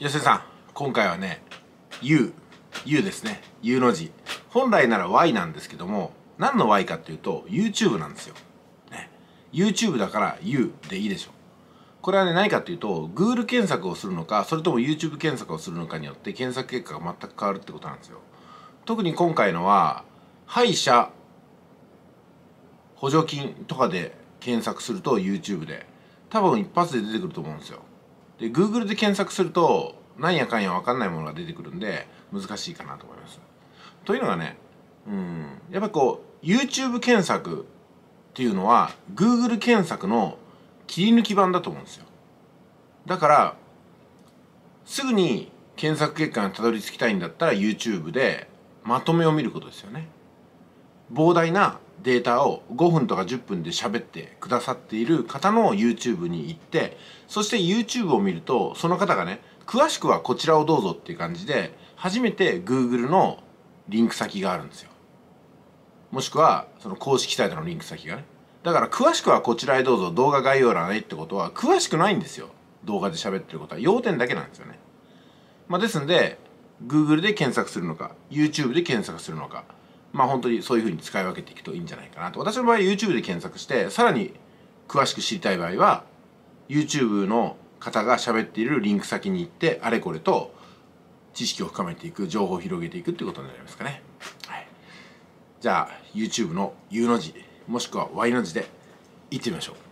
吉井さん今回はね U U ですね U の字本来なら Y なんですけども何の Y かっていうと YouTube なんですよ、ね、YouTube だから U でいいでしょこれはね何かっていうと Google 検索をするのかそれとも YouTube 検索をするのかによって検索結果が全く変わるってことなんですよ特に今回のは歯医者補助金とかで検索すると YouTube で多分一発で出てくると思うんですよで Google で検索するとなんやかんや分かんないものが出てくるんで難しいかなと思います。というのがねうんやっぱこう YouTube 検索っていうのは Google 検索の切り抜き版だと思うんですよ。だからすぐに検索結果にたどり着きたいんだったら YouTube でまとめを見ることですよね。膨大なデータを5分とか10分で喋ってくださっている方の YouTube に行ってそして YouTube を見るとその方がね詳しくはこちらをどうぞっていう感じで初めて Google のリンク先があるんですよもしくはその公式サイトのリンク先がねだから詳しくはこちらへどうぞ動画概要欄へってことは詳しくないんですよ動画で喋ってることは要点だけなんですよねまあですんで Google で検索するのか YouTube で検索するのかまあ本当にそういうふうに使い分けていくといいんじゃないかなと私の場合 YouTube で検索してさらに詳しく知りたい場合は YouTube の方が喋っているリンク先に行ってあれこれと知識を深めていく情報を広げていくっていうことになりますかね、はい、じゃあ YouTube の U の字もしくは Y の字でいってみましょう